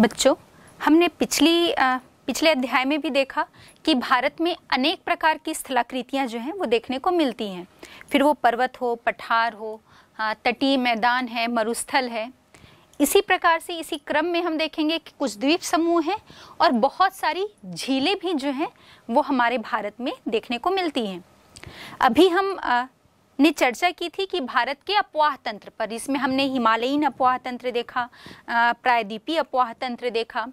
बच्चों हमने पिछली आ, पिछले अध्याय में भी देखा कि भारत में अनेक प्रकार की स्थलाकृतियाँ जो हैं वो देखने को मिलती हैं फिर वो पर्वत हो पठार हो तटीय मैदान है मरुस्थल है इसी प्रकार से इसी क्रम में हम देखेंगे कि कुछ द्वीप समूह हैं और बहुत सारी झीलें भी जो हैं वो हमारे भारत में देखने को मिलती हैं अभी हम ने चर्चा की थी कि भारत के अपवाह तंत्र पर इसमें हमने हिमालयीन अपवाह तंत्र देखा प्रायद्वीपीय अपवाह तंत्र देखा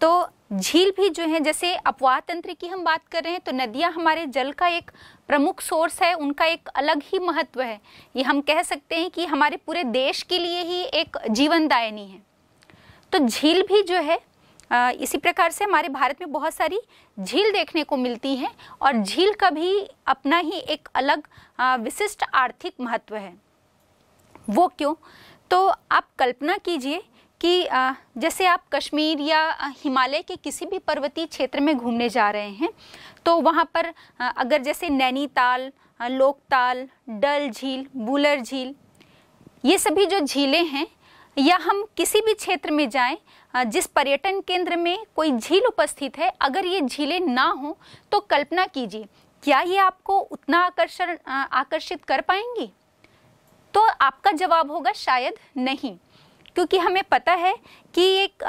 तो झील भी जो है जैसे अपवाह तंत्र की हम बात कर रहे हैं तो नदियाँ हमारे जल का एक प्रमुख सोर्स है उनका एक अलग ही महत्व है ये हम कह सकते हैं कि हमारे पूरे देश के लिए ही एक जीवनदायनी है तो झील भी जो है इसी प्रकार से हमारे भारत में बहुत सारी झील देखने को मिलती हैं और झील का भी अपना ही एक अलग विशिष्ट आर्थिक महत्व है वो क्यों तो आप कल्पना कीजिए कि जैसे आप कश्मीर या हिमालय के किसी भी पर्वतीय क्षेत्र में घूमने जा रहे हैं तो वहाँ पर अगर जैसे नैनीताल लोकताल डल झील बुलर झील ये सभी जो झीलें हैं या हम किसी भी क्षेत्र में जाएं जिस पर्यटन केंद्र में कोई झील उपस्थित है अगर ये झीलें ना हो तो कल्पना कीजिए क्या ये आपको उतना आकर्षण आकर्षित कर पाएंगी तो आपका जवाब होगा शायद नहीं क्योंकि हमें पता है कि एक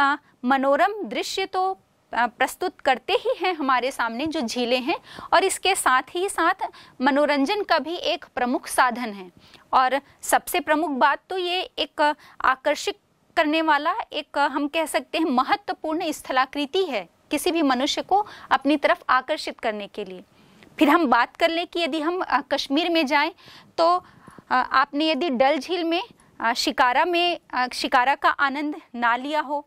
मनोरम दृश्य तो प्रस्तुत करते ही हैं हमारे सामने जो झीलें हैं और इसके साथ ही साथ मनोरंजन का भी एक प्रमुख साधन है और सबसे प्रमुख बात तो ये एक आकर्षित करने वाला एक हम कह सकते हैं महत्वपूर्ण स्थलाकृति है किसी भी मनुष्य को अपनी तरफ आकर्षित करने के लिए फिर हम बात कर लें कि यदि हम कश्मीर में जाएं तो आपने यदि डल झील में शिकारा में शिकारा का आनंद ना लिया हो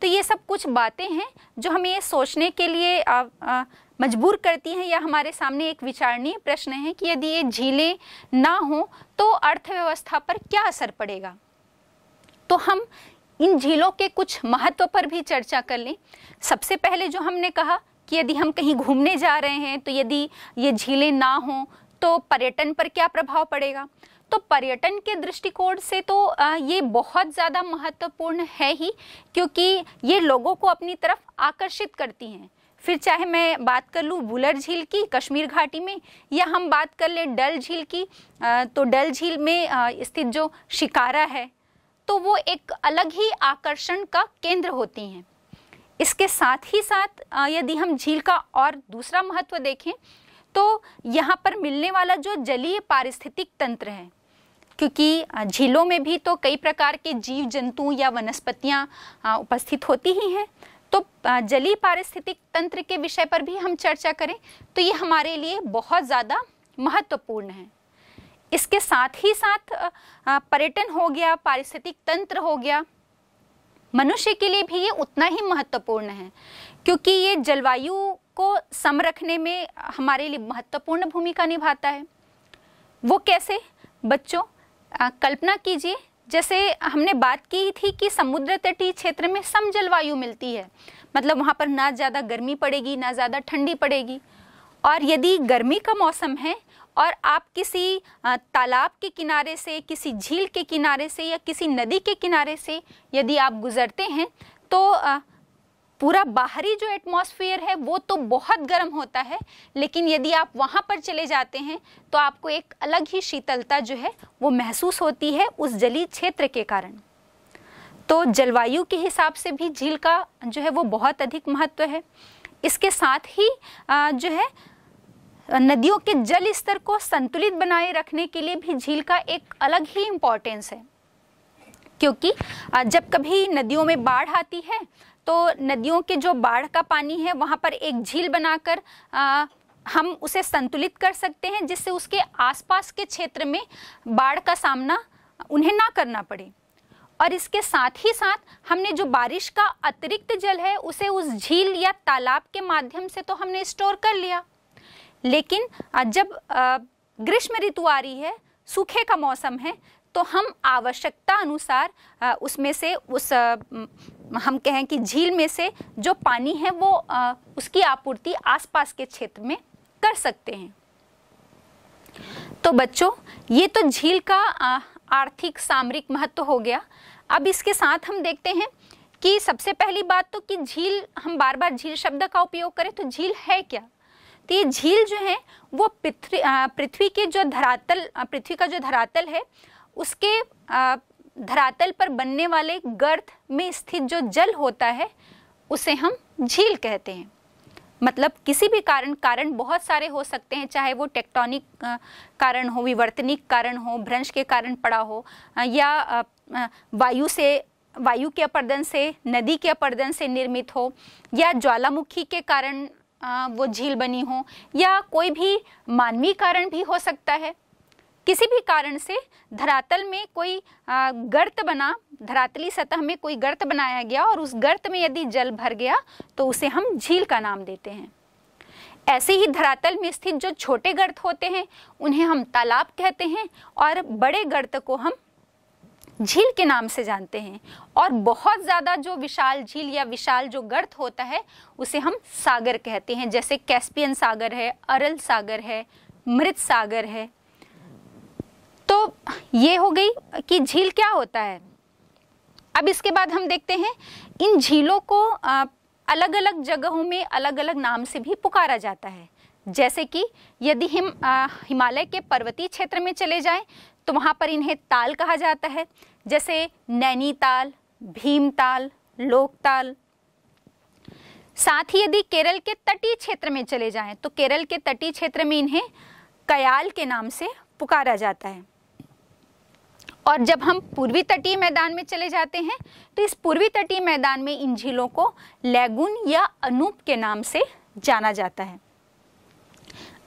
तो ये सब कुछ बातें हैं जो हमें ये सोचने के लिए मजबूर करती हैं या हमारे सामने एक विचारणीय प्रश्न है कि यदि ये झीलें ना हो तो अर्थव्यवस्था पर क्या असर पड़ेगा तो हम इन झीलों के कुछ महत्व पर भी चर्चा कर लें सबसे पहले जो हमने कहा कि यदि हम कहीं घूमने जा रहे हैं तो यदि ये झीलें ना हों तो पर्यटन पर क्या प्रभाव पड़ेगा तो पर्यटन के दृष्टिकोण से तो ये बहुत ज़्यादा महत्वपूर्ण है ही क्योंकि ये लोगों को अपनी तरफ आकर्षित करती हैं फिर चाहे मैं बात कर लूँ बुलर झील की कश्मीर घाटी में या हम बात कर लें डल झील की तो डल झील में स्थित जो शिकारा है तो वो एक अलग ही आकर्षण का केंद्र होती हैं इसके साथ ही साथ यदि हम झील का और दूसरा महत्व देखें तो यहाँ पर मिलने वाला जो जलीय पारिस्थितिक तंत्र है क्योंकि झीलों में भी तो कई प्रकार के जीव जंतु या वनस्पतियाँ उपस्थित होती ही हैं तो जलीय पारिस्थितिक तंत्र के विषय पर भी हम चर्चा करें तो ये हमारे लिए बहुत ज़्यादा महत्वपूर्ण है इसके साथ ही साथ पर्यटन हो गया पारिस्थितिक तंत्र हो गया मनुष्य के लिए भी ये उतना ही महत्वपूर्ण है क्योंकि ये जलवायु को सम रखने में हमारे लिए महत्वपूर्ण भूमिका निभाता है वो कैसे बच्चों कल्पना कीजिए जैसे हमने बात की थी कि समुद्र तटीय क्षेत्र में सम जलवायु मिलती है मतलब वहाँ पर ना ज़्यादा गर्मी पड़ेगी ना ज़्यादा ठंडी पड़ेगी और यदि गर्मी का मौसम है और आप किसी तालाब के किनारे से किसी झील के किनारे से या किसी नदी के किनारे से यदि आप गुज़रते हैं तो पूरा बाहरी जो एटमॉस्फेयर है वो तो बहुत गर्म होता है लेकिन यदि आप वहाँ पर चले जाते हैं तो आपको एक अलग ही शीतलता जो है वो महसूस होती है उस जलीय क्षेत्र के कारण तो जलवायु के हिसाब से भी झील का जो है वो बहुत अधिक महत्व है इसके साथ ही जो है नदियों के जल स्तर को संतुलित बनाए रखने के लिए भी झील का एक अलग ही इम्पोर्टेंस है क्योंकि जब कभी नदियों में बाढ़ आती है तो नदियों के जो बाढ़ का पानी है वहाँ पर एक झील बनाकर हम उसे संतुलित कर सकते हैं जिससे उसके आसपास के क्षेत्र में बाढ़ का सामना उन्हें ना करना पड़े और इसके साथ ही साथ हमने जो बारिश का अतिरिक्त जल है उसे उस झील या तालाब के माध्यम से तो हमने स्टोर कर लिया लेकिन जब ग्रीष्म ऋतु आ रही है सूखे का मौसम है तो हम आवश्यकता अनुसार उसमें से उस हम कहें कि झील में से जो पानी है वो आ, उसकी आपूर्ति आसपास के क्षेत्र में कर सकते हैं तो बच्चों ये तो झील का आ, आर्थिक सामरिक महत्व हो गया अब इसके साथ हम देखते हैं कि सबसे पहली बात तो कि झील हम बार बार झील शब्द का उपयोग करें तो झील है क्या तो ये झील जो है वो पृथ्वी पृथ्वी के जो धरातल पृथ्वी का जो धरातल है उसके धरातल पर बनने वाले गर्थ में स्थित जो जल होता है उसे हम झील कहते हैं मतलब किसी भी कारण कारण बहुत सारे हो सकते हैं चाहे वो टेक्टोनिक कारण हो विवर्तनिक कारण हो भ्रंश के कारण पड़ा हो या वायु से वायु के अपर्दन से नदी के अपर्दन से निर्मित हो या ज्वालामुखी के कारण वो झील बनी हो या कोई भी मानवीय कारण भी हो सकता है किसी भी कारण से धरातल में कोई गर्त बना धरातली सतह में कोई गर्त बनाया गया और उस गर्त में यदि जल भर गया तो उसे हम झील का नाम देते हैं ऐसे ही धरातल में स्थित जो छोटे गर्त होते हैं उन्हें हम तालाब कहते हैं और बड़े गर्त को हम झील के नाम से जानते हैं और बहुत ज़्यादा जो विशाल झील या विशाल जो गर्त होता है उसे हम सागर कहते हैं जैसे कैस्पियन सागर है अरल सागर है मृत सागर है ये हो गई कि झील क्या होता है अब इसके बाद हम देखते हैं इन झीलों को अलग अलग जगहों में अलग अलग नाम से भी पुकारा जाता है जैसे कि यदि हिम हिमालय के पर्वतीय क्षेत्र में चले जाएं तो वहाँ पर इन्हें ताल कहा जाता है जैसे नैनीताल भीमताल लोकताल साथ ही यदि केरल के तटीय क्षेत्र में चले जाएं तो केरल के तटीय क्षेत्र में इन्हें कयाल के नाम से पुकारा जाता है और जब हम पूर्वी तटीय मैदान में चले जाते हैं तो इस पूर्वी तटीय मैदान में इन झीलों को लैगुन या अनूप के नाम से जाना जाता है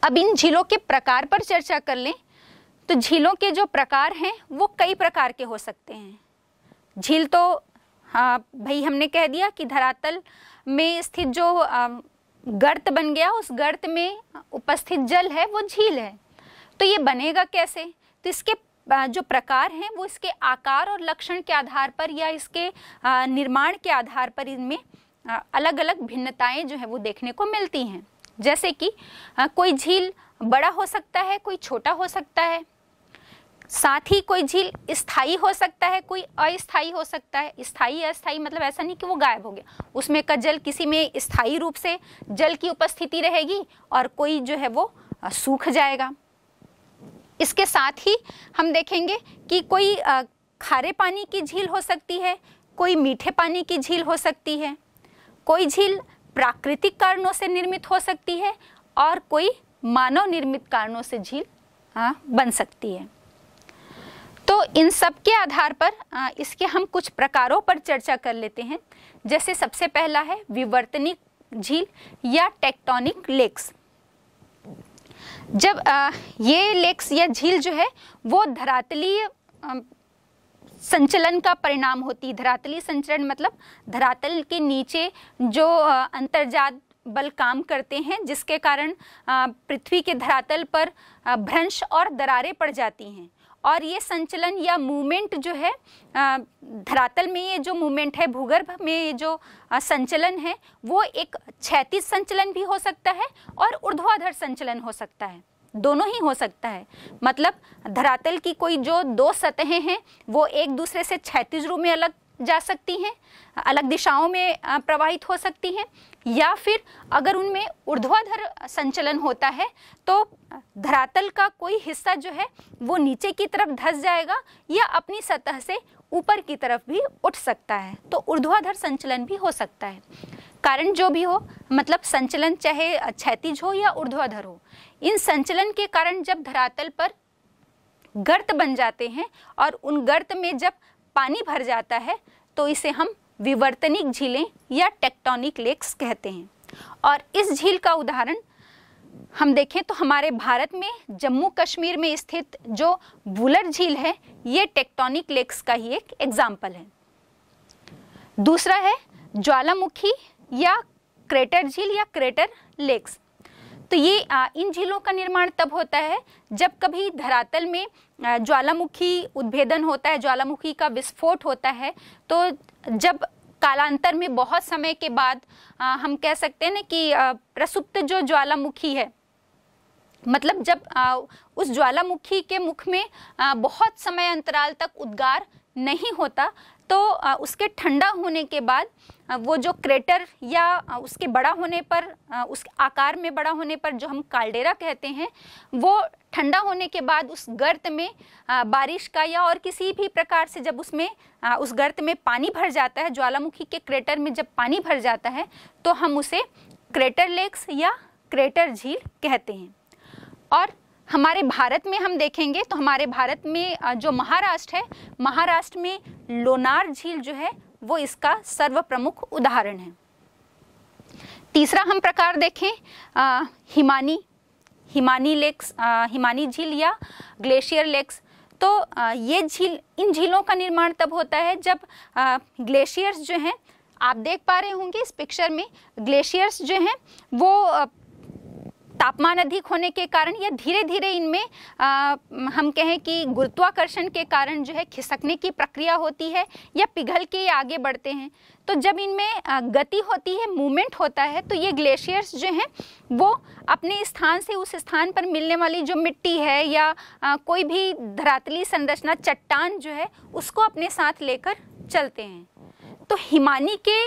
अब इन झीलों के प्रकार पर चर्चा कर लें तो झीलों के जो प्रकार हैं वो कई प्रकार के हो सकते हैं झील तो हाँ भाई हमने कह दिया कि धरातल में स्थित जो गर्त बन गया उस गर्त में उपस्थित जल है वो झील है तो ये बनेगा कैसे तो इसके जो प्रकार हैं वो इसके आकार और लक्षण के आधार पर या इसके निर्माण के आधार पर इनमें अलग अलग भिन्नताएं जो है वो देखने को मिलती हैं जैसे कि कोई झील बड़ा हो सकता है कोई छोटा हो सकता है साथ ही कोई झील स्थायी हो सकता है कोई अस्थायी हो सकता है स्थायी अस्थायी मतलब ऐसा नहीं कि वो गायब हो गया उसमें का जल किसी में स्थायी रूप से जल की उपस्थिति रहेगी और कोई जो है वो सूख जाएगा इसके साथ ही हम देखेंगे कि कोई खारे पानी की झील हो सकती है कोई मीठे पानी की झील हो सकती है कोई झील प्राकृतिक कारणों से निर्मित हो सकती है और कोई मानव निर्मित कारणों से झील बन सकती है तो इन सब के आधार पर इसके हम कुछ प्रकारों पर चर्चा कर लेते हैं जैसे सबसे पहला है विवर्तनिक झील या टेक्टोनिक लेक्स जब आ, ये लेक्स या झील जो है वो धरातलीय संचलन का परिणाम होती धरातलीय संचलन मतलब धरातल के नीचे जो अंतर्जात बल काम करते हैं जिसके कारण पृथ्वी के धरातल पर भ्रंश और दरारें पड़ जाती हैं और ये संचलन या मूवमेंट जो है धरातल में ये जो मूवमेंट है भूगर्भ में ये जो संचलन है वो एक क्षैतिज संचलन भी हो सकता है और अधर संचलन हो सकता है दोनों ही हो सकता है मतलब धरातल की कोई जो दो सतहें हैं वो एक दूसरे से क्षैतिज रूप में अलग जा सकती हैं अलग दिशाओं में प्रवाहित हो सकती हैं या फिर अगर उनमें ऊर्ध्वाधर संचलन होता है तो धरातल का कोई हिस्सा जो है वो नीचे की तरफ धस जाएगा या अपनी सतह से ऊपर की तरफ भी उठ सकता है तो ऊर्ध्वाधर संचलन भी हो सकता है कारण जो भी हो मतलब संचलन चाहे क्षैतिज हो या ऊर्ध्वाधर हो इन संचलन के कारण जब धरातल पर गर्त बन जाते हैं और उन गर्त में जब पानी भर जाता है तो इसे हम विवर्तनिक झीलें या टेक्टोनिक लेक्स कहते हैं और इस झील का उदाहरण हम देखें तो हमारे भारत में जम्मू कश्मीर में स्थित जो बुलर झील है ये टेक्टोनिक लेक्स का ही एक एग्जाम्पल है दूसरा है ज्वालामुखी या क्रेटर झील या क्रेटर लेक्स तो ये इन झीलों का निर्माण तब होता है जब कभी धरातल में ज्वालामुखी उद्भेदन होता है ज्वालामुखी का विस्फोट होता है तो जब कालांतर में बहुत समय के बाद आ, हम कह सकते हैं ना कि प्रसुप्त जो ज्वालामुखी है मतलब जब आ, उस ज्वालामुखी के मुख में आ, बहुत समय अंतराल तक उद्गार नहीं होता तो आ, उसके ठंडा होने के बाद वो जो क्रेटर या उसके बड़ा होने पर उस आकार में बड़ा होने पर जो हम कालडेरा कहते हैं वो ठंडा होने के बाद उस गर्त में बारिश का या और किसी भी प्रकार से जब उसमें उस गर्त में पानी भर जाता है ज्वालामुखी के क्रेटर में जब पानी भर जाता है तो हम उसे क्रेटर लेक्स या क्रेटर झील कहते हैं और हमारे भारत में हम देखेंगे तो हमारे भारत में जो महाराष्ट्र है महाराष्ट्र में लोनार झील जो है वो इसका सर्व प्रमुख उदाहरण है तीसरा हम प्रकार देखें आ, हिमानी हिमानी लेक्स आ, हिमानी झील या ग्लेशियर लेक्स तो आ, ये झील इन झीलों का निर्माण तब होता है जब ग्लेशियर्स जो हैं आप देख पा रहे होंगे इस पिक्चर में ग्लेशियर्स जो हैं वो तापमान अधिक होने के कारण या धीरे धीरे इनमें हम कहें कि गुरुत्वाकर्षण के कारण जो है खिसकने की प्रक्रिया होती है या पिघल के आगे बढ़ते हैं तो जब इनमें गति होती है मूवमेंट होता है तो ये ग्लेशियर्स जो हैं वो अपने स्थान से उस स्थान पर मिलने वाली जो मिट्टी है या कोई भी धरातली संरचना चट्टान जो है उसको अपने साथ लेकर चलते हैं तो हिमानी के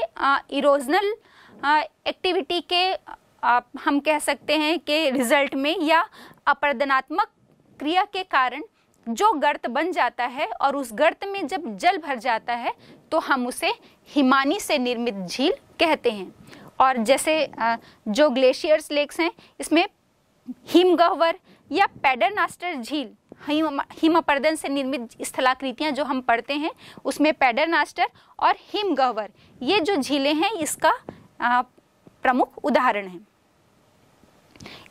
इरोजनल एक्टिविटी के आप हम कह सकते हैं कि रिजल्ट में या अपर्दनात्मक क्रिया के कारण जो गर्त बन जाता है और उस गर्त में जब जल भर जाता है तो हम उसे हिमानी से निर्मित झील कहते हैं और जैसे जो ग्लेशियर्स लेक्स हैं इसमें हिमगहवर या पैडरनास्टर झील हिम हिमपर्दन से निर्मित स्थलाकृतियाँ जो हम पढ़ते हैं उसमें पैडरनास्टर और हिमगहवर ये जो झीलें हैं इसका प्रमुख उदाहरण है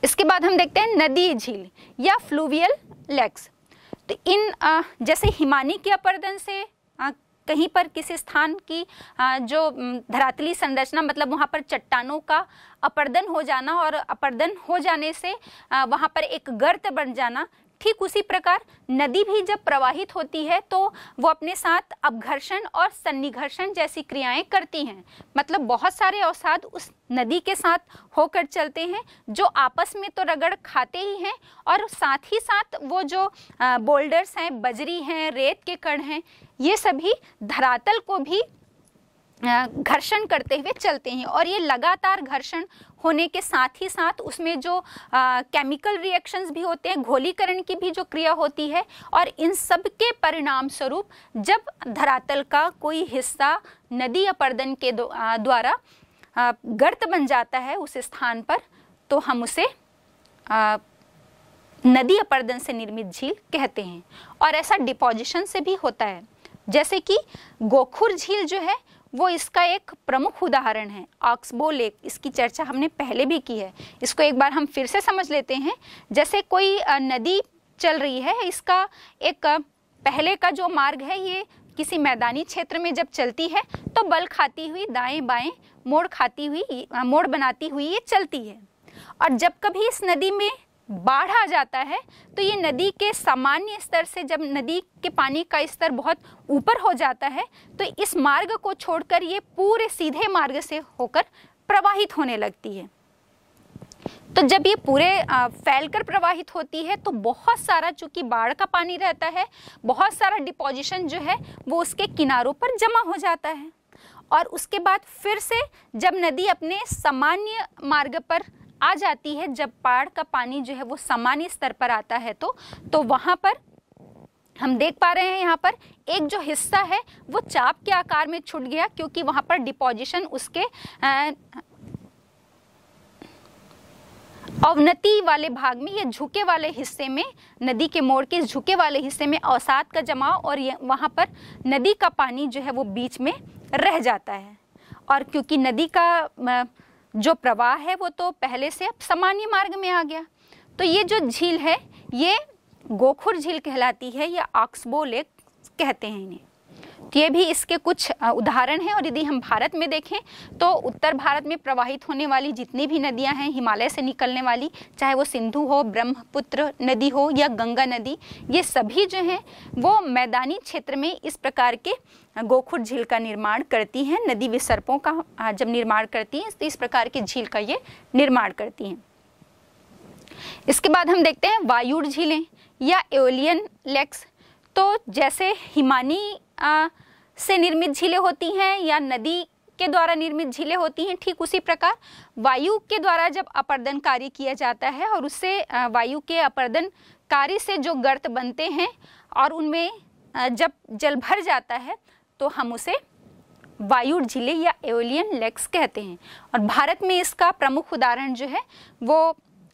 इसके बाद हम देखते हैं नदी झील या फ्लूवियल लेक्स तो इन आ, जैसे हिमानी के अपर्दन से आ, कहीं पर किसी स्थान की आ, जो धरातली संरचना मतलब वहाँ पर चट्टानों का अपर्दन हो जाना और अपर्दन हो जाने से वहाँ पर एक गर्त बन जाना ठीक उसी प्रकार नदी भी जब प्रवाहित होती है तो वो अपने साथ अपघर्षण और सन्निघर्षण जैसी क्रियाएं करती हैं मतलब बहुत सारे अवसाद उस नदी के साथ होकर चलते हैं जो आपस में तो रगड़ खाते ही हैं और साथ ही साथ वो जो बोल्डर्स हैं बजरी हैं रेत के कण हैं ये सभी धरातल को भी घर्षण करते हुए चलते हैं और ये लगातार घर्षण होने के साथ ही साथ उसमें जो केमिकल रिएक्शंस भी होते हैं घोलीकरण की भी जो क्रिया होती है और इन सब के परिणाम स्वरूप जब धरातल का कोई हिस्सा नदी अपर्दन के द्वारा गर्त बन जाता है उस स्थान पर तो हम उसे आ, नदी अपर्दन से निर्मित झील कहते हैं और ऐसा डिपोजिशन से भी होता है जैसे कि गोखुर झील जो है वो इसका एक प्रमुख उदाहरण है ऑक्सबो लेक इसकी चर्चा हमने पहले भी की है इसको एक बार हम फिर से समझ लेते हैं जैसे कोई नदी चल रही है इसका एक पहले का जो मार्ग है ये किसी मैदानी क्षेत्र में जब चलती है तो बल खाती हुई दाएं बाएं मोड़ खाती हुई मोड़ बनाती हुई ये चलती है और जब कभी इस नदी में बाढ़ा जाता है तो ये नदी के सामान्य स्तर से जब नदी के पानी का स्तर बहुत ऊपर हो जाता है तो इस मार्ग को छोड़कर ये पूरे सीधे मार्ग से होकर प्रवाहित होने लगती है तो जब ये पूरे फैलकर प्रवाहित होती है तो बहुत सारा चूंकि बाढ़ का पानी रहता है बहुत सारा डिपोजिशन जो है वो उसके किनारों पर जमा हो जाता है और उसके बाद फिर से जब नदी अपने सामान्य मार्ग पर आ जाती है जब पहाड़ का पानी जो है वो सामान्य स्तर पर आता है तो तो वहाँ पर हम देख पा रहे हैं यहाँ पर एक जो हिस्सा है वो चाप के आकार में छूट गया क्योंकि वहाँ पर डिपोजिशन उसके अवनति वाले भाग में या झुके वाले हिस्से में नदी के मोड़ के झुके वाले हिस्से में अवसाद का जमाव और वहाँ पर नदी का पानी जो है वो बीच में रह जाता है और क्योंकि नदी का जो प्रवाह है वो तो पहले से अब सामान्य मार्ग में आ गया तो ये जो झील है ये गोखुर झील कहलाती है या ऑक्सबो लेक कहते हैं इन्हें तो ये भी इसके कुछ उदाहरण हैं और यदि हम भारत में देखें तो उत्तर भारत में प्रवाहित होने वाली जितनी भी नदियां हैं हिमालय से निकलने वाली चाहे वो सिंधु हो ब्रह्मपुत्र नदी हो या गंगा नदी ये सभी जो हैं वो मैदानी क्षेत्र में इस प्रकार के गोखुर झील का निर्माण करती हैं नदी विसर्पों का जब निर्माण करती हैं तो इस प्रकार की झील का ये निर्माण करती हैं इसके बाद हम देखते हैं वायुर झीलें या एवलियन लेक्स तो जैसे हिमानी आ, से निर्मित झीलें होती हैं या नदी के द्वारा निर्मित झीलें होती हैं ठीक उसी प्रकार वायु के द्वारा जब अपर्दन कार्य किया जाता है और उससे वायु के अपर्दन कार्य से जो गर्त बनते हैं और उनमें जब जल भर जाता है तो हम उसे वायु झीले या एवलियन लेक्स कहते हैं और भारत में इसका प्रमुख उदाहरण जो है वो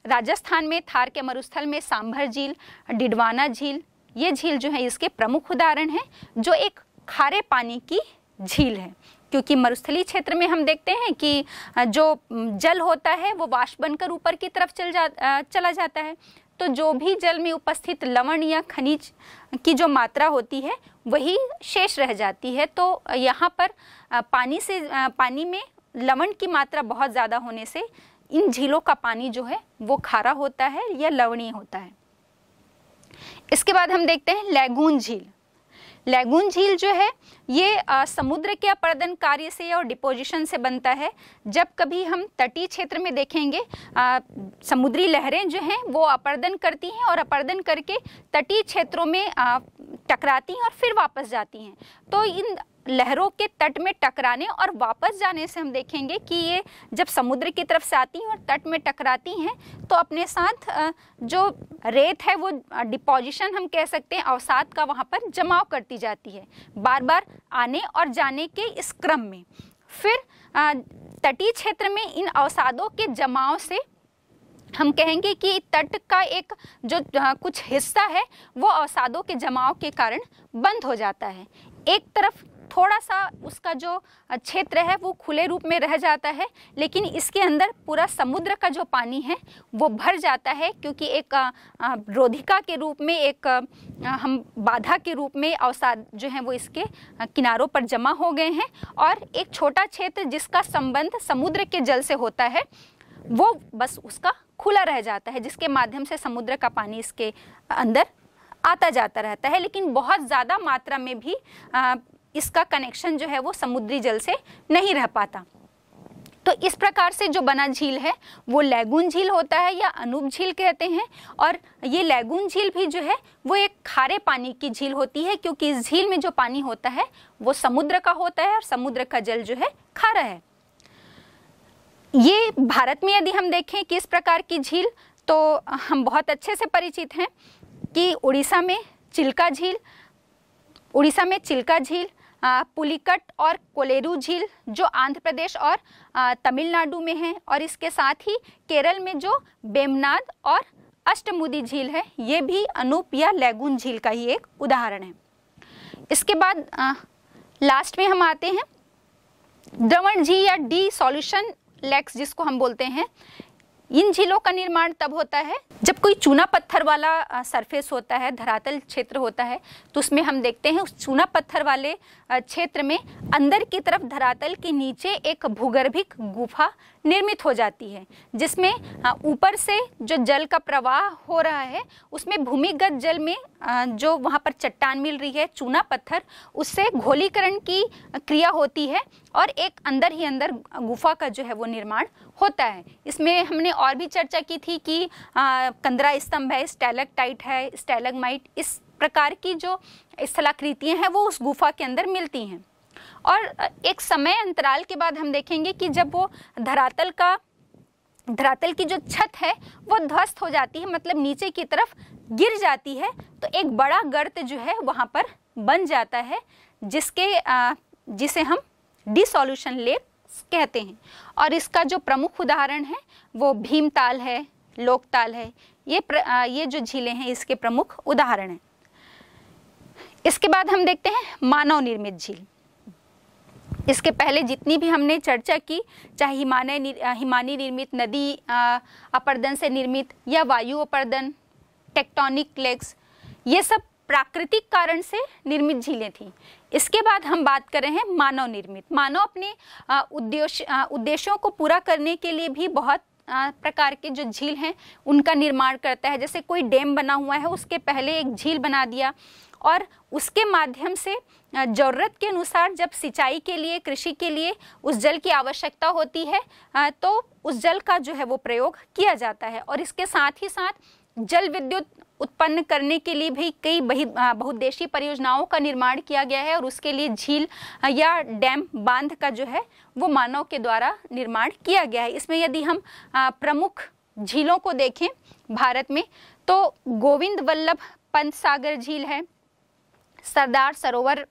राजस्थान में थार के मरुस्थल में सांभर झील डिडवाना झील ये झील जो है इसके प्रमुख उदाहरण हैं जो एक खारे पानी की झील है क्योंकि मरुस्थली क्षेत्र में हम देखते हैं कि जो जल होता है वो वाष्प बनकर ऊपर की तरफ चल जा चला जाता है तो जो भी जल में उपस्थित लवण या खनिज की जो मात्रा होती है वही शेष रह जाती है तो यहाँ पर पानी से पानी में लवण की मात्रा बहुत ज़्यादा होने से इन झीलों का पानी जो है वो खारा होता है या लवणीय होता है इसके बाद हम देखते हैं लैगून झील लैगून झील जो है ये आ, समुद्र के अपर्दन कार्य से और डिपोजिशन से बनता है जब कभी हम तटीय क्षेत्र में देखेंगे आ, समुद्री लहरें जो हैं वो अपर्दन करती हैं और अपर्दन करके तटीय क्षेत्रों में आ, टकराती हैं और फिर वापस जाती हैं तो इन लहरों के तट में टकराने और वापस जाने से हम देखेंगे कि ये जब समुद्र की तरफ से आती हैं और तट में टकराती हैं तो अपने साथ जो रेत है वो डिपोजिशन हम कह सकते हैं अवसाद का वहाँ पर जमाव करती जाती है बार बार आने और जाने के इस क्रम में फिर तटीय क्षेत्र में इन अवसादों के जमाव से हम कहेंगे कि तट का एक जो कुछ हिस्सा है वो अवसादों के जमाव के कारण बंद हो जाता है एक तरफ थोड़ा सा उसका जो क्षेत्र है वो खुले रूप में रह जाता है लेकिन इसके अंदर पूरा समुद्र का जो पानी है वो भर जाता है क्योंकि एक रोधिका के रूप में एक हम बाधा के रूप में अवसाद जो है वो इसके किनारों पर जमा हो गए हैं और एक छोटा क्षेत्र जिसका संबंध समुद्र के जल से होता है वो बस उसका खुला रह जाता है जिसके माध्यम से समुद्र का पानी इसके अंदर आता जाता रहता है लेकिन बहुत ज़्यादा मात्रा में भी इसका कनेक्शन जो है वो समुद्री जल से नहीं रह पाता तो इस प्रकार से जो बना झील है वो लैगून झील होता है या अनूप झील कहते हैं और ये लैगून झील भी जो है वो एक खारे पानी की झील होती है क्योंकि इस झील में जो पानी होता है वो समुद्र का होता है और समुद्र का जल जो है खारा है ये भारत में यदि हम देखें किस प्रकार की झील तो हम बहुत अच्छे से परिचित हैं कि उड़ीसा में चिल्का झील उड़ीसा में चिल्का झील पुलिकट और कोलेरू झील जो आंध्र प्रदेश और तमिलनाडु में है और इसके साथ ही केरल में जो बेमनाद और अष्टमुदी झील है ये भी अनूप या लेगुन झील का ही एक उदाहरण है इसके बाद आ, लास्ट में हम आते हैं द्रवण झील या डी सॉल्यूशन लेक्स जिसको हम बोलते हैं इन झीलों का निर्माण तब होता है जब कोई चूना पत्थर वाला सरफेस होता है धरातल क्षेत्र होता है तो उसमें हम देखते हैं उस चूना पत्थर वाले क्षेत्र में अंदर की तरफ धरातल के नीचे एक भूगर्भिक गुफा निर्मित हो जाती है जिसमें हाँ, ऊपर से जो जल का प्रवाह हो रहा है उसमें भूमिगत जल में जो वहाँ पर चट्टान मिल रही है चूना पत्थर उससे घोलीकरण की क्रिया होती है और एक अंदर ही अंदर गुफा का जो है वो निर्माण होता है इसमें हमने और भी चर्चा की थी कि कंदरा स्तंभ है स्टैलक है माइट इस प्रकार की जो स्थलाकृतियाँ हैं वो उस गुफा के अंदर मिलती हैं और एक समय अंतराल के बाद हम देखेंगे कि जब वो धरातल का धरातल की जो छत है वो ध्वस्त हो जाती है मतलब नीचे की तरफ गिर जाती है तो एक बड़ा गर्त जो है वहाँ पर बन जाता है जिसके जिसे हम डिसोल्यूशन लेक कहते हैं और इसका जो प्रमुख उदाहरण है वो भीमताल है लोकताल है ये प्र, ये जो झीलें हैं इसके प्रमुख उदाहरण हैं इसके बाद हम देखते हैं मानव निर्मित झील इसके पहले जितनी भी हमने चर्चा की चाहे हिमालय हिमानी निर्मित नदी अपर्दन से निर्मित या वायु अपर्दन टेक्टोनिक प्लेक्स ये सब प्राकृतिक कारण से निर्मित झीलें थीं इसके बाद हम बात कर रहे हैं मानव निर्मित मानव अपने उद्देश्य उद्देश्यों को पूरा करने के लिए भी बहुत प्रकार के जो झील हैं उनका निर्माण करता है जैसे कोई डैम बना हुआ है उसके पहले एक झील बना दिया और उसके माध्यम से ज़रूरत के अनुसार जब सिंचाई के लिए कृषि के लिए उस जल की आवश्यकता होती है तो उस जल का जो है वो प्रयोग किया जाता है और इसके साथ ही साथ जल विद्युत उत्पन्न करने के लिए भी कई बहुद्देशीय परियोजनाओं का निर्माण किया गया है और उसके लिए झील या डैम बांध का जो है वो मानव के द्वारा निर्माण किया गया है इसमें यदि हम प्रमुख झीलों को देखें भारत में तो गोविंद वल्लभ पंत सागर झील है सरदार सरोवर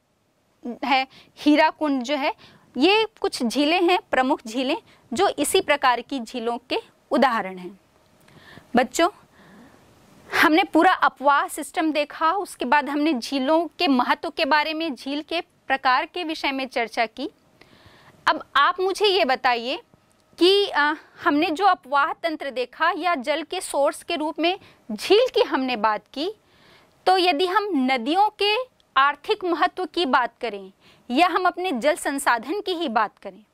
है हीरा कुंड जो है ये कुछ झीलें हैं प्रमुख झीलें जो इसी प्रकार की झीलों के उदाहरण हैं बच्चों हमने पूरा अपवाह सिस्टम देखा उसके बाद हमने झीलों के महत्व के बारे में झील के प्रकार के विषय में चर्चा की अब आप मुझे ये बताइए कि आ, हमने जो अपवाह तंत्र देखा या जल के सोर्स के रूप में झील की हमने बात की तो यदि हम नदियों के आर्थिक महत्व की बात करें या हम अपने जल संसाधन की ही बात करें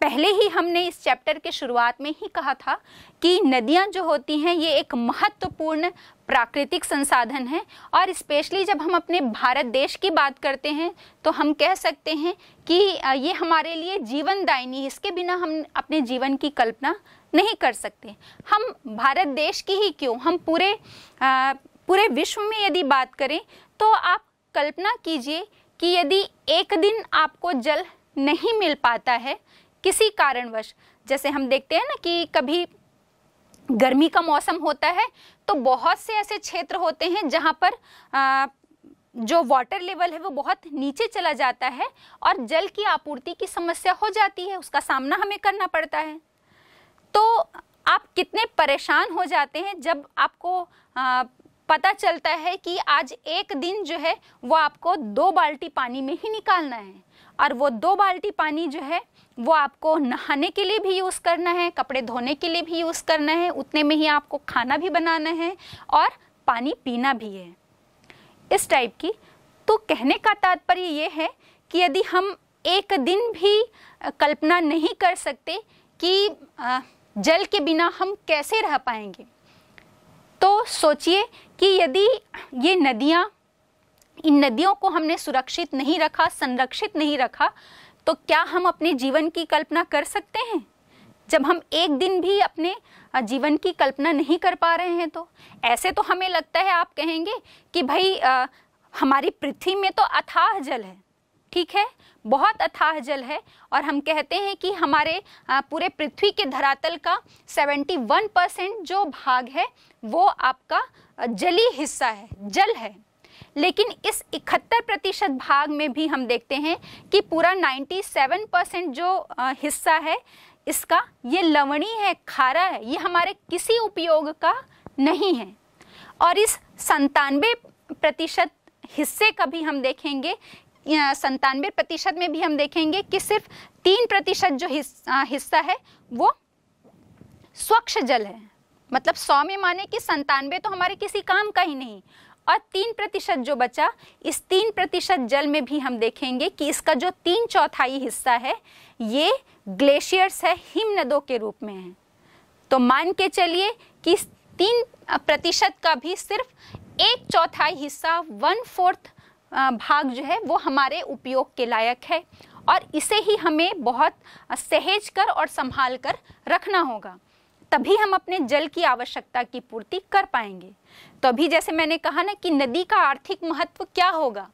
पहले ही हमने इस चैप्टर के शुरुआत में ही कहा था कि नदियां जो होती हैं ये एक महत्वपूर्ण प्राकृतिक संसाधन है और स्पेशली जब हम अपने भारत देश की बात करते हैं तो हम कह सकते हैं कि ये हमारे लिए जीवनदायिनी इसके बिना हम अपने जीवन की कल्पना नहीं कर सकते हम भारत देश की ही क्यों हम पूरे आ, पूरे विश्व में यदि बात करें तो आप कल्पना कीजिए कि यदि एक दिन आपको जल नहीं मिल पाता है किसी कारणवश जैसे हम देखते हैं ना कि कभी गर्मी का मौसम होता है तो बहुत से ऐसे क्षेत्र होते हैं जहाँ पर आ, जो वाटर लेवल है वो बहुत नीचे चला जाता है और जल की आपूर्ति की समस्या हो जाती है उसका सामना हमें करना पड़ता है तो आप कितने परेशान हो जाते हैं जब आपको आ, पता चलता है कि आज एक दिन जो है वो आपको दो बाल्टी पानी में ही निकालना है और वो दो बाल्टी पानी जो है वो आपको नहाने के लिए भी यूज़ करना है कपड़े धोने के लिए भी यूज़ करना है उतने में ही आपको खाना भी बनाना है और पानी पीना भी है इस टाइप की तो कहने का तात्पर्य ये है कि यदि हम एक दिन भी कल्पना नहीं कर सकते कि जल के बिना हम कैसे रह पाएंगे तो सोचिए कि यदि ये नदियाँ इन नदियों को हमने सुरक्षित नहीं रखा संरक्षित नहीं रखा तो क्या हम अपने जीवन की कल्पना कर सकते हैं जब हम एक दिन भी अपने जीवन की कल्पना नहीं कर पा रहे हैं तो ऐसे तो हमें लगता है आप कहेंगे कि भाई आ, हमारी पृथ्वी में तो अथाह जल है ठीक है बहुत अथाह जल है और हम कहते हैं कि हमारे पूरे पृथ्वी के धरातल का 71 परसेंट जो भाग है वो आपका जली हिस्सा है जल है लेकिन इस इकहत्तर प्रतिशत भाग में भी हम देखते हैं कि पूरा 97 परसेंट जो हिस्सा है इसका ये लवणी है खारा है ये हमारे किसी उपयोग का नहीं है और इस संतानवे प्रतिशत हिस्से का भी हम देखेंगे संतानवे प्रतिशत में भी हम देखेंगे कि सिर्फ तीन प्रतिशत जो हिस्सा है वो स्वच्छ जल है मतलब सौ में माने कि संतानवे तो हमारे किसी काम का ही नहीं और तीन प्रतिशत जो बचा इस तीन प्रतिशत जल में भी हम देखेंगे कि इसका जो तीन चौथाई हिस्सा है ये ग्लेशियर्स है हिम नदों के रूप में है तो मान के चलिए कि तीन प्रतिशत का भी सिर्फ एक चौथाई हिस्सा वन फोर्थ भाग जो है वो हमारे उपयोग के लायक है और इसे ही हमें बहुत सहेज कर और संभाल कर रखना होगा तभी हम अपने जल की आवश्यकता की पूर्ति कर पाएंगे तो अभी जैसे मैंने कहा ना कि नदी का आर्थिक महत्व क्या होगा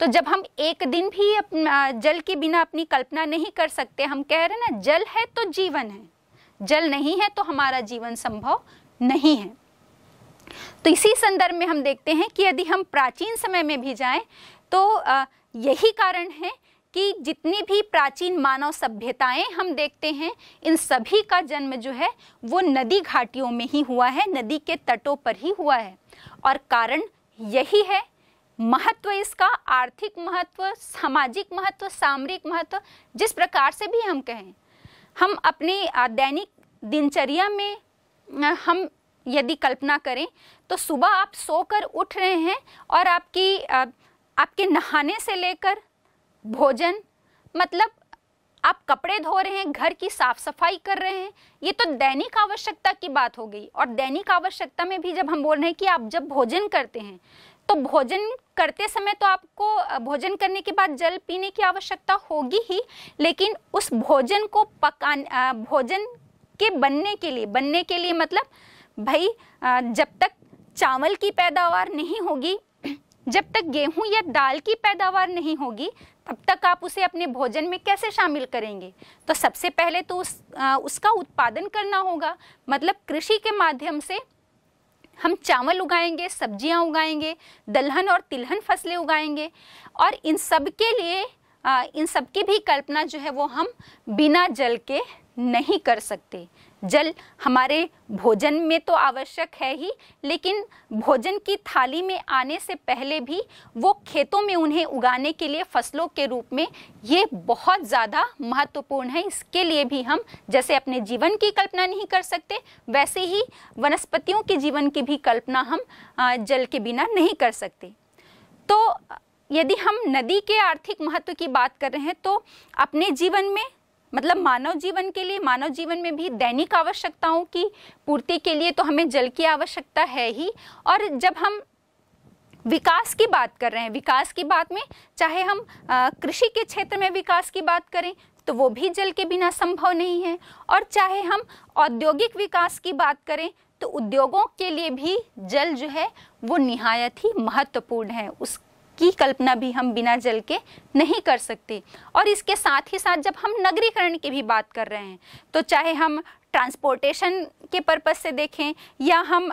तो जब हम एक दिन भी अपना जल के बिना अपनी कल्पना नहीं कर सकते हम कह रहे हैं ना जल है तो जीवन है जल नहीं है तो हमारा जीवन संभव नहीं है तो इसी संदर्भ में हम देखते हैं कि यदि हम प्राचीन समय में भी जाएं तो यही कारण है कि जितनी भी प्राचीन मानव सभ्यताएं हम देखते हैं इन सभी का जन्म जो है वो नदी घाटियों में ही हुआ है नदी के तटों पर ही हुआ है और कारण यही है महत्व इसका आर्थिक महत्व सामाजिक महत्व सामरिक महत्व जिस प्रकार से भी हम कहें हम अपने दैनिक दिनचर्या में हम यदि कल्पना करें तो सुबह आप सोकर उठ रहे हैं और आपकी आपके नहाने से लेकर भोजन मतलब आप कपड़े धो रहे हैं घर की साफ सफाई कर रहे हैं ये तो दैनिक आवश्यकता की बात हो गई और दैनिक आवश्यकता में भी जब हम बोल रहे हैं कि आप जब भोजन करते हैं तो भोजन करते समय तो आपको भोजन करने के बाद जल पीने की आवश्यकता होगी ही लेकिन उस भोजन को पकाने भोजन के बनने के लिए बनने के लिए मतलब भाई जब तक चावल की पैदावार नहीं होगी जब तक गेहूं या दाल की पैदावार नहीं होगी तब तक आप उसे अपने भोजन में कैसे शामिल करेंगे तो सबसे पहले तो उस आ, उसका उत्पादन करना होगा मतलब कृषि के माध्यम से हम चावल उगाएंगे सब्जियां उगाएंगे दलहन और तिलहन फसलें उगाएंगे और इन सब के लिए आ, इन सब की भी कल्पना जो है वो हम बिना जल के नहीं कर सकते जल हमारे भोजन में तो आवश्यक है ही लेकिन भोजन की थाली में आने से पहले भी वो खेतों में उन्हें उगाने के लिए फसलों के रूप में ये बहुत ज़्यादा महत्वपूर्ण है इसके लिए भी हम जैसे अपने जीवन की कल्पना नहीं कर सकते वैसे ही वनस्पतियों के जीवन की भी कल्पना हम जल के बिना नहीं कर सकते तो यदि हम नदी के आर्थिक महत्व की बात कर रहे हैं तो अपने जीवन में मतलब मानव जीवन के लिए मानव जीवन में भी दैनिक आवश्यकताओं की पूर्ति के लिए तो हमें जल की आवश्यकता है ही और जब हम विकास की बात कर रहे हैं विकास की बात में चाहे हम कृषि के क्षेत्र में विकास की बात करें तो वो भी जल के बिना संभव नहीं है और चाहे हम औद्योगिक विकास की बात करें तो उद्योगों के लिए भी जल जो है वो निहायत ही महत्वपूर्ण है उस की कल्पना भी हम बिना जल के नहीं कर सकते और इसके साथ ही साथ जब हम नगरीकरण की भी बात कर रहे हैं तो चाहे हम ट्रांसपोर्टेशन के पर्पज़ से देखें या हम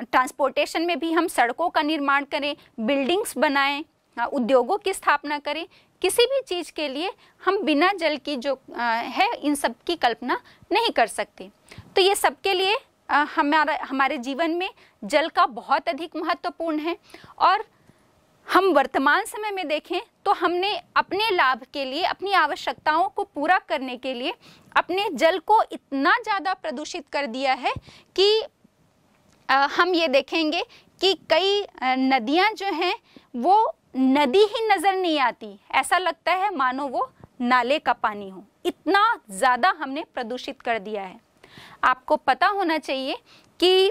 ट्रांसपोर्टेशन में भी हम सड़कों का निर्माण करें बिल्डिंग्स बनाएं उद्योगों की स्थापना करें किसी भी चीज़ के लिए हम बिना जल की जो आ, है इन सब की कल्पना नहीं कर सकते तो ये सबके लिए आ, हमारा हमारे जीवन में जल का बहुत अधिक महत्वपूर्ण है और हम वर्तमान समय में देखें तो हमने अपने लाभ के लिए अपनी आवश्यकताओं को पूरा करने के लिए अपने जल को इतना ज़्यादा प्रदूषित कर दिया है कि आ, हम ये देखेंगे कि कई नदियाँ जो हैं वो नदी ही नज़र नहीं आती ऐसा लगता है मानो वो नाले का पानी हो इतना ज़्यादा हमने प्रदूषित कर दिया है आपको पता होना चाहिए कि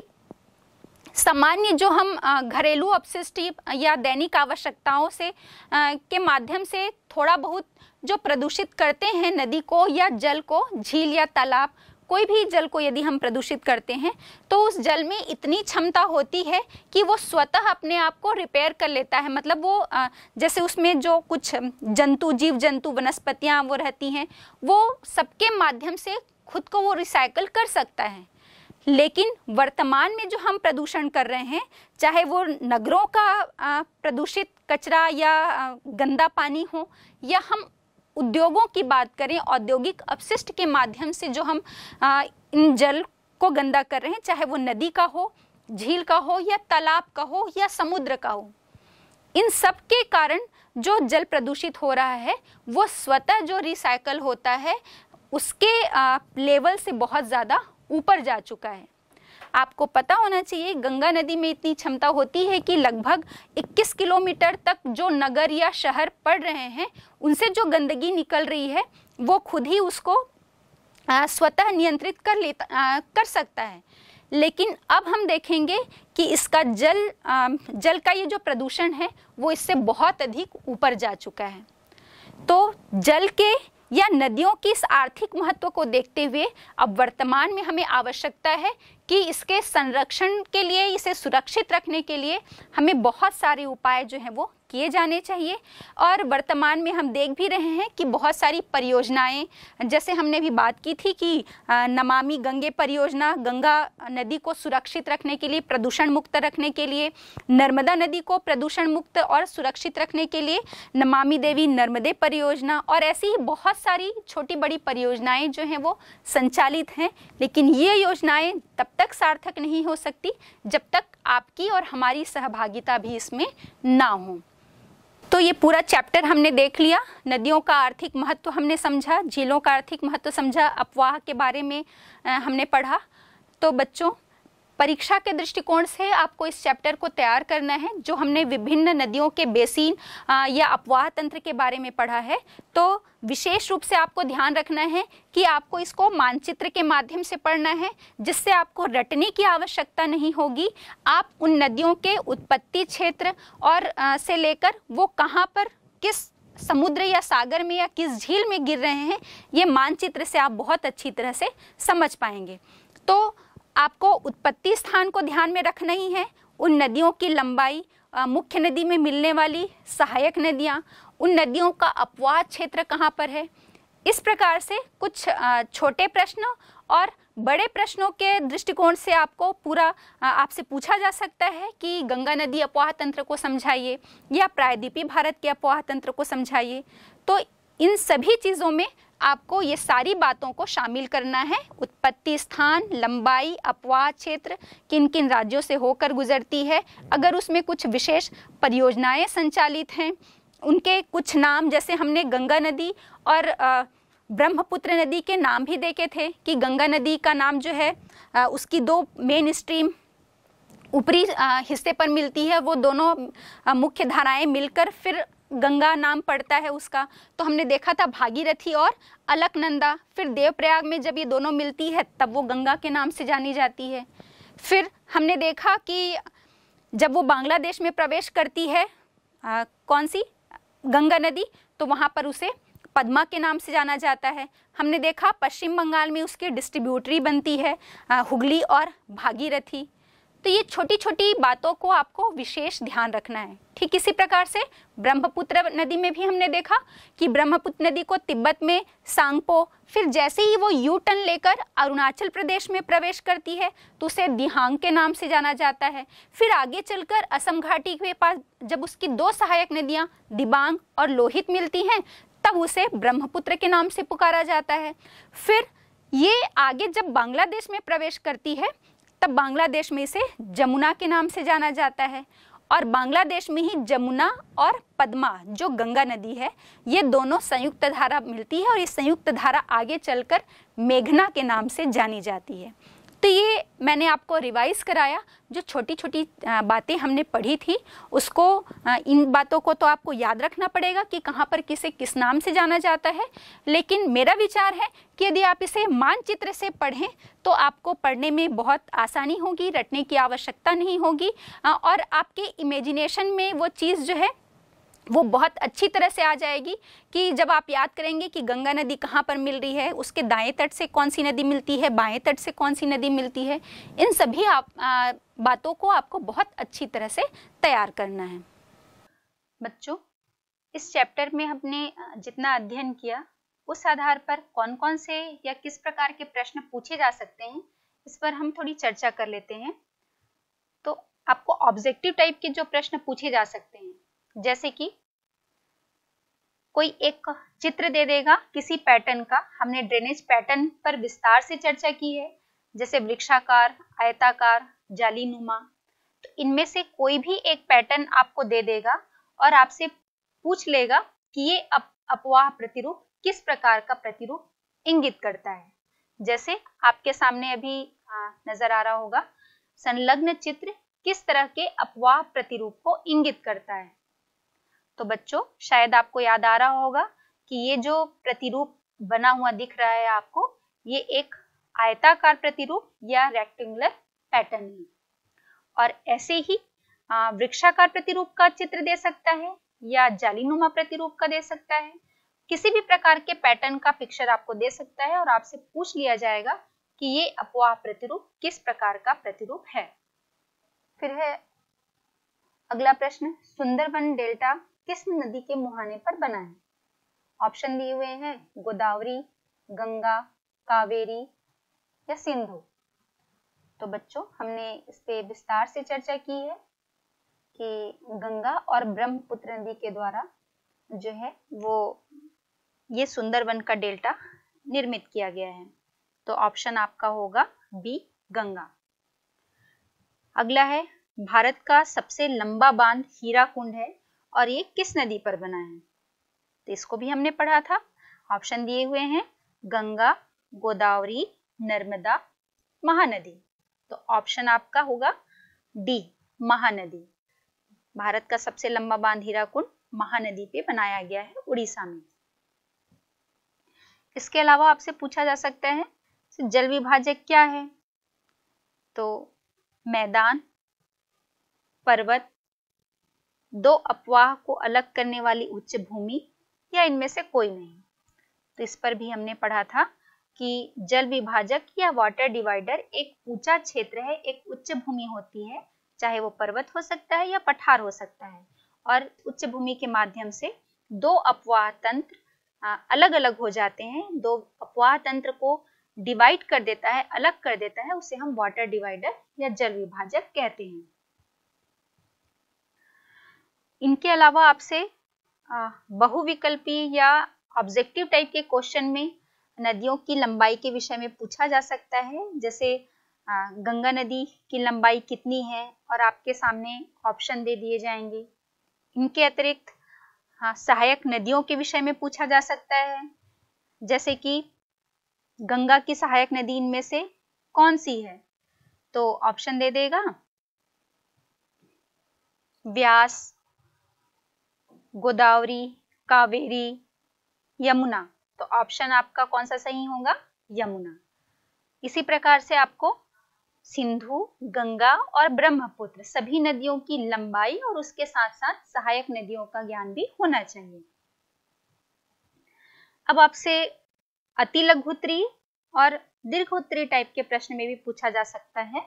सामान्य जो हम घरेलू अपशिष्ट या दैनिक आवश्यकताओं से के माध्यम से थोड़ा बहुत जो प्रदूषित करते हैं नदी को या जल को झील या तालाब कोई भी जल को यदि हम प्रदूषित करते हैं तो उस जल में इतनी क्षमता होती है कि वो स्वतः अपने आप को रिपेयर कर लेता है मतलब वो जैसे उसमें जो कुछ जंतु जीव जंतु वनस्पतियाँ वो रहती हैं वो सबके माध्यम से खुद को वो रिसाइकल कर सकता है लेकिन वर्तमान में जो हम प्रदूषण कर रहे हैं चाहे वो नगरों का प्रदूषित कचरा या गंदा पानी हो या हम उद्योगों की बात करें औद्योगिक अपशिष्ट के माध्यम से जो हम इन जल को गंदा कर रहे हैं चाहे वो नदी का हो झील का हो या तालाब का हो या समुद्र का हो इन सब के कारण जो जल प्रदूषित हो रहा है वो स्वतः जो रिसाइकल होता है उसके लेवल से बहुत ज़्यादा ऊपर जा चुका है आपको पता होना चाहिए गंगा नदी में इतनी क्षमता होती है कि लगभग 21 किलोमीटर तक जो नगर या शहर पड़ रहे हैं उनसे जो गंदगी निकल रही है वो खुद ही उसको स्वतः नियंत्रित कर लेता आ, कर सकता है लेकिन अब हम देखेंगे कि इसका जल आ, जल का ये जो प्रदूषण है वो इससे बहुत अधिक ऊपर जा चुका है तो जल के या नदियों की इस आर्थिक महत्व को देखते हुए अब वर्तमान में हमें आवश्यकता है कि इसके संरक्षण के लिए इसे सुरक्षित रखने के लिए हमें बहुत सारे उपाय जो हैं वो किए जाने चाहिए और वर्तमान में हम देख भी रहे हैं कि बहुत सारी परियोजनाएं जैसे हमने भी बात की थी कि नमामि गंगे परियोजना गंगा नदी को सुरक्षित रखने के लिए प्रदूषण मुक्त रखने के लिए नर्मदा नदी को प्रदूषण मुक्त और सुरक्षित रखने के लिए नमामि देवी नर्मदे परियोजना और ऐसी ही बहुत सारी छोटी बड़ी परियोजनाएं जो हैं वो संचालित हैं लेकिन ये योजनाएं तब तक सार्थक नहीं हो सकती जब तक आपकी और हमारी सहभागिता भी इसमें ना हो तो ये पूरा चैप्टर हमने देख लिया नदियों का आर्थिक महत्व हमने समझा झीलों का आर्थिक महत्व समझा अफवाह के बारे में हमने पढ़ा तो बच्चों परीक्षा के दृष्टिकोण से आपको इस चैप्टर को तैयार करना है जो हमने विभिन्न नदियों के बेसिन या अपवाह तंत्र के बारे में पढ़ा है तो विशेष रूप से आपको ध्यान रखना है कि आपको इसको मानचित्र के माध्यम से पढ़ना है जिससे आपको रटने की आवश्यकता नहीं होगी आप उन नदियों के उत्पत्ति क्षेत्र और आ, से लेकर वो कहाँ पर किस समुद्र या सागर में या किस झील में गिर रहे हैं ये मानचित्र से आप बहुत अच्छी तरह से समझ पाएंगे तो आपको उत्पत्ति स्थान को ध्यान में रखना ही है उन नदियों की लंबाई मुख्य नदी में मिलने वाली सहायक नदियाँ उन नदियों का अपवाद क्षेत्र कहाँ पर है इस प्रकार से कुछ छोटे प्रश्न और बड़े प्रश्नों के दृष्टिकोण से आपको पूरा आपसे पूछा जा सकता है कि गंगा नदी अपवाह तंत्र को समझाइए या प्रायद्वीपी भारत के अपवाह तंत्र को समझाइए तो इन सभी चीज़ों में आपको ये सारी बातों को शामिल करना है उत्पत्ति स्थान लंबाई अपवाह क्षेत्र किन किन राज्यों से होकर गुजरती है अगर उसमें कुछ विशेष परियोजनाएं संचालित हैं उनके कुछ नाम जैसे हमने गंगा नदी और ब्रह्मपुत्र नदी के नाम भी देखे थे कि गंगा नदी का नाम जो है उसकी दो मेन स्ट्रीम ऊपरी हिस्से पर मिलती है वो दोनों मुख्य धाराएं मिलकर फिर गंगा नाम पड़ता है उसका तो हमने देखा था भागीरथी और अलकनंदा फिर देवप्रयाग में जब ये दोनों मिलती है तब वो गंगा के नाम से जानी जाती है फिर हमने देखा कि जब वो बांग्लादेश में प्रवेश करती है आ, कौन सी गंगा नदी तो वहाँ पर उसे पद्मा के नाम से जाना जाता है हमने देखा पश्चिम बंगाल में उसकी डिस्ट्रीब्यूटरी बनती है आ, हुगली और भागीरथी तो ये छोटी छोटी बातों को आपको विशेष ध्यान रखना है ठीक इसी प्रकार से ब्रह्मपुत्र नदी में भी हमने देखा कि ब्रह्मपुत्र नदी को तिब्बत में सांगपो फिर जैसे ही वो यू टर्न लेकर अरुणाचल प्रदेश में प्रवेश करती है तो उसे दिहांग के नाम से जाना जाता है फिर आगे चलकर असम घाटी के पास जब उसकी दो सहायक नदियाँ दिबांग और लोहित मिलती हैं तब उसे ब्रह्मपुत्र के नाम से पुकारा जाता है फिर ये आगे जब बांग्लादेश में प्रवेश करती है तब बांग्लादेश में इसे जमुना के नाम से जाना जाता है और बांग्लादेश में ही जमुना और पद्मा जो गंगा नदी है ये दोनों संयुक्त धारा मिलती है और ये संयुक्त धारा आगे चलकर मेघना के नाम से जानी जाती है तो ये मैंने आपको रिवाइज़ कराया जो छोटी छोटी बातें हमने पढ़ी थी उसको इन बातों को तो आपको याद रखना पड़ेगा कि कहाँ पर किसे किस नाम से जाना जाता है लेकिन मेरा विचार है कि यदि आप इसे मानचित्र से पढ़ें तो आपको पढ़ने में बहुत आसानी होगी रटने की आवश्यकता नहीं होगी और आपके इमेजिनेशन में वो चीज़ जो है वो बहुत अच्छी तरह से आ जाएगी कि जब आप याद करेंगे कि गंगा नदी कहाँ पर मिल रही है उसके दाएं तट से कौन सी नदी मिलती है बाएं तट से कौन सी नदी मिलती है इन सभी आप आ, बातों को आपको बहुत अच्छी तरह से तैयार करना है बच्चों इस चैप्टर में हमने जितना अध्ययन किया उस आधार पर कौन कौन से या किस प्रकार के प्रश्न पूछे जा सकते हैं इस पर हम थोड़ी चर्चा कर लेते हैं तो आपको ऑब्जेक्टिव टाइप के जो प्रश्न पूछे जा सकते हैं जैसे कि कोई एक चित्र दे देगा किसी पैटर्न का हमने ड्रेनेज पैटर्न पर विस्तार से चर्चा की है जैसे वृक्षाकार आयताकार जाली नुमा तो इनमें से कोई भी एक पैटर्न आपको दे देगा और आपसे पूछ लेगा कि ये अप, अपवाह प्रतिरूप किस प्रकार का प्रतिरूप इंगित करता है जैसे आपके सामने अभी आ, नजर आ रहा होगा संलग्न चित्र किस तरह के अपवाह प्रतिरूप को इंगित करता है तो बच्चों शायद आपको याद आ रहा होगा कि ये जो प्रतिरूप बना हुआ दिख रहा है आपको ये एक आयताकार प्रतिरूप या रेक्टेंगुलर पैटर्न है और ऐसे ही वृक्षाकार प्रतिरूप का चित्र दे सकता है या जालीनुमा प्रतिरूप का दे सकता है किसी भी प्रकार के पैटर्न का पिक्चर आपको दे सकता है और आपसे पूछ लिया जाएगा कि ये अपवाह प्रतिरूप किस प्रकार का प्रतिरूप है फिर है अगला प्रश्न सुंदरबन डेल्टा किस नदी के मुहाने पर बना है ऑप्शन दिए हुए हैं गोदावरी गंगा कावेरी या सिंधु तो बच्चों हमने इस पे विस्तार से चर्चा की है कि गंगा और ब्रह्मपुत्र नदी के द्वारा जो है वो ये सुंदरवन का डेल्टा निर्मित किया गया है तो ऑप्शन आपका होगा बी गंगा अगला है भारत का सबसे लंबा बांध हीरा कुंड है और ये किस नदी पर बना है तो इसको भी हमने पढ़ा था ऑप्शन दिए हुए हैं गंगा गोदावरी नर्मदा महानदी तो ऑप्शन आपका होगा डी महानदी भारत का सबसे लंबा बांध हीराकुंड महानदी पे बनाया गया है उड़ीसा में इसके अलावा आपसे पूछा जा सकता है जल विभाजक क्या है तो मैदान पर्वत दो अपवाह को अलग करने वाली उच्च भूमि या इनमें से कोई नहीं तो इस पर भी हमने पढ़ा था कि जल विभाजक या वाटर डिवाइडर एक ऊंचा क्षेत्र है एक उच्च भूमि होती है चाहे वो पर्वत हो सकता है या पठार हो सकता है और उच्च भूमि के माध्यम से दो अपवाह तंत्र अलग अलग हो जाते हैं दो अपवाह तंत्र को डिवाइड कर देता है अलग कर देता है उसे हम वाटर डिवाइडर या जल विभाजक कहते हैं इनके अलावा आपसे बहुविकल्पी या ऑब्जेक्टिव टाइप के क्वेश्चन में नदियों की लंबाई के विषय में पूछा जा सकता है जैसे गंगा नदी की लंबाई कितनी है और आपके सामने ऑप्शन दे दिए जाएंगे इनके अतिरिक्त सहायक नदियों के विषय में पूछा जा सकता है जैसे कि गंगा की सहायक नदी इनमें से कौन सी है तो ऑप्शन दे देगा व्यास गोदावरी कावेरी यमुना तो ऑप्शन आपका कौन सा सही होगा यमुना इसी प्रकार से आपको सिंधु गंगा और ब्रह्मपुत्र सभी नदियों की लंबाई और उसके साथ साथ सहायक नदियों का ज्ञान भी होना चाहिए अब आपसे अति लघुत्री और दीर्घ उत्तरी टाइप के प्रश्न में भी पूछा जा सकता है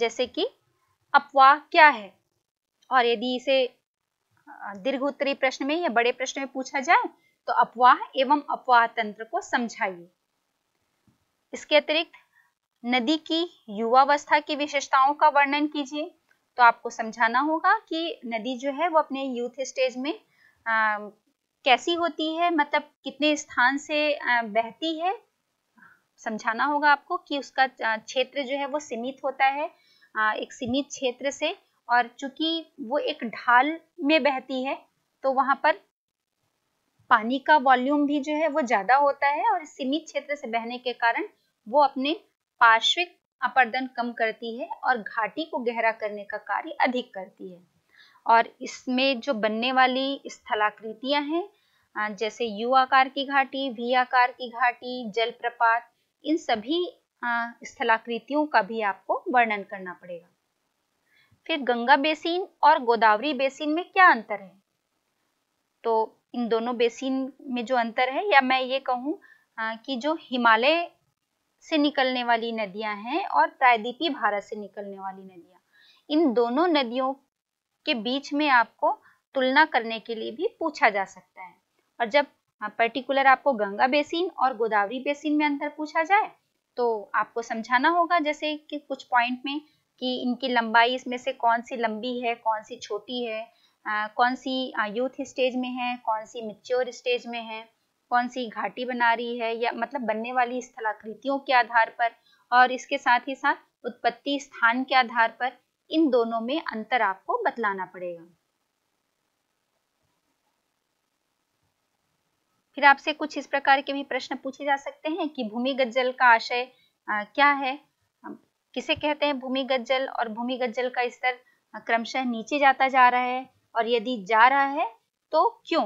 जैसे कि अपवाह क्या है और यदि इसे दीर्घ उत्तरी प्रश्न में या बड़े प्रश्न में पूछा जाए तो अपवाह एवं अपवाह तंत्र को समझाइए इसके अतिरिक्त नदी की युवावस्था की विशेषताओं का वर्णन कीजिए तो आपको समझाना होगा कि नदी जो है वो अपने यूथ स्टेज में आ, कैसी होती है मतलब कितने स्थान से आ, बहती है समझाना होगा आपको कि उसका क्षेत्र जो है वो सीमित होता है आ, एक सीमित क्षेत्र से और चूंकि वो एक ढाल में बहती है तो वहां पर पानी का वॉल्यूम भी जो है वो ज्यादा होता है और सीमित क्षेत्र से बहने के कारण वो अपने पार्श्विक अपर्दन कम करती है और घाटी को गहरा करने का कार्य अधिक करती है और इसमें जो बनने वाली स्थलाकृतियां हैं जैसे यू आकार की घाटी वी आकार की घाटी जलप्रपात इन सभी स्थलाकृतियों का भी आपको वर्णन करना पड़ेगा फिर गंगा बेसिन और गोदावरी बेसिन में क्या अंतर है तो इन दोनों बेसिन में जो अंतर है या मैं ये कहूँ कि जो हिमालय से निकलने वाली नदियां हैं और प्रायद्वीपीय भारत से निकलने वाली नदियां इन दोनों नदियों के बीच में आपको तुलना करने के लिए भी पूछा जा सकता है और जब पर्टिकुलर आपको गंगा बेसिन और गोदावरी बेसिन में अंतर पूछा जाए तो आपको समझाना होगा जैसे कि कुछ पॉइंट में कि इनकी लंबाई इसमें से कौन सी लंबी है कौन सी छोटी है आ, कौन सी यूथ स्टेज में है कौन सी मिच्योर स्टेज में है कौन सी घाटी बना रही है या मतलब बनने वाली स्थलाकृतियों के आधार पर और इसके साथ ही साथ उत्पत्ति स्थान के आधार पर इन दोनों में अंतर आपको बतलाना पड़ेगा फिर आपसे कुछ इस प्रकार के भी प्रश्न पूछे जा सकते हैं कि भूमिगत जल का आशय क्या है किसे कहते हैं भूमिगत जल और भूमिगत जल का स्तर क्रमशः नीचे जाता जा रहा है और यदि जा रहा है तो क्यों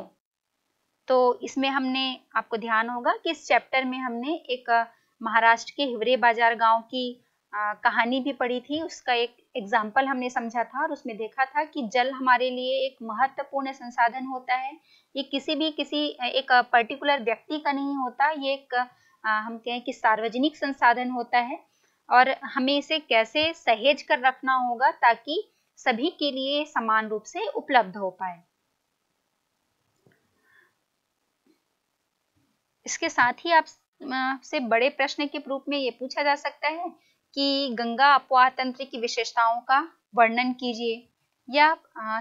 तो इसमें हमने आपको ध्यान होगा कि इस चैप्टर में हमने एक महाराष्ट्र के हिवरे बाजार गांव की आ, कहानी भी पढ़ी थी उसका एक एग्जाम्पल हमने समझा था और उसमें देखा था कि जल हमारे लिए एक महत्वपूर्ण संसाधन होता है ये किसी भी किसी एक पर्टिकुलर व्यक्ति का नहीं होता ये एक आ, हम कहें कि सार्वजनिक संसाधन होता है और हमें इसे कैसे सहेज कर रखना होगा ताकि सभी के लिए समान रूप से उपलब्ध हो पाए इसके साथ ही आप से बड़े प्रश्न के रूप में ये पूछा जा सकता है कि गंगा अपवाह तंत्र की विशेषताओं का वर्णन कीजिए या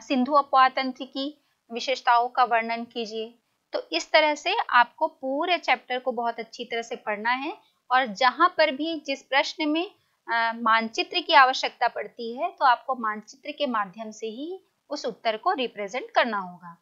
सिंधु अपवाह तंत्र की विशेषताओं का वर्णन कीजिए तो इस तरह से आपको पूरे चैप्टर को बहुत अच्छी तरह से पढ़ना है और जहां पर भी जिस प्रश्न में मानचित्र की आवश्यकता पड़ती है तो आपको मानचित्र के माध्यम से ही उस उत्तर को रिप्रेजेंट करना होगा